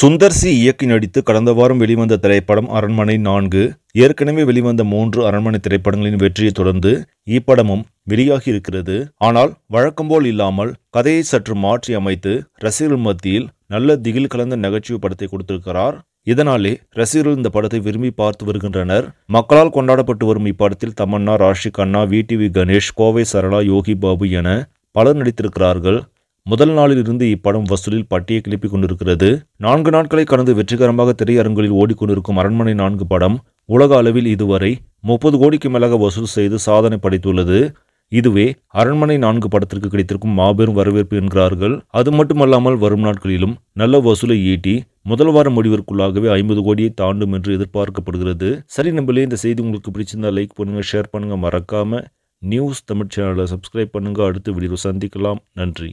Sundar C இயக்கி நடித்து கடந்த வாரம் வெளிவந்த திரைப்படம் அரண்மனை நான்கு ஏற்கனவே வெளிவந்த மூன்று அரண்மனை திரைப்படங்களின் வெற்றியைத் தொடர்ந்து இப்படமும் வெளியாகி இருக்கிறது ஆனால் வழக்கம்போல் இல்லாமல் கதையை சற்று மாற்றி அமைத்து ரசிகர்கள் மத்தியில் நல்ல திகில் கலந்த நகைச்சுவை படத்தை கொடுத்திருக்கிறார் இதனாலே ரசிகர்கள் இந்த படத்தை விரும்பி பார்த்து வருகின்றனர் மக்களால் கொண்டாடப்பட்டு வரும் இப்படத்தில் தமன்னா ராஷிகண்ணா வி வி கணேஷ் கோவை சரளா யோகி பாபு என பலர் நடித்திருக்கிறார்கள் முதல் நாளில் இருந்து இப்படம் வசூலில் பட்டியை கிளப்பிக் கொண்டிருக்கிறது நான்கு நாட்களை கடந்து வெற்றிகரமாக திரையரங்குகளில் ஓடிக்கொண்டிருக்கும் அரண்மனை நான்கு படம் உலக அளவில் இதுவரை முப்பது கோடிக்கு மேலாக வசூல் செய்து சாதனை படைத்துள்ளது இதுவே அரண்மனை நான்கு படத்திற்கு கிடைத்திருக்கும் மாபெரும் வரவேற்பு என்கிறார்கள் அது மட்டுமல்லாமல் வரும் நாட்களிலும் நல்ல வசூலை ஈட்டி முதல் வார முடிவிற்குள்ளாகவே ஐம்பது கோடியை தாண்டும் என்று எதிர்பார்க்கப்படுகிறது சரி நம்பளே இந்த செய்தி உங்களுக்கு பிடிச்சிருந்தா லைக் பண்ணுங்க ஷேர் பண்ணுங்க மறக்காம நியூஸ் தமிழ் சேனலை சப்ஸ்கிரைப் பண்ணுங்க அடுத்து வீடியோ சந்திக்கலாம் நன்றி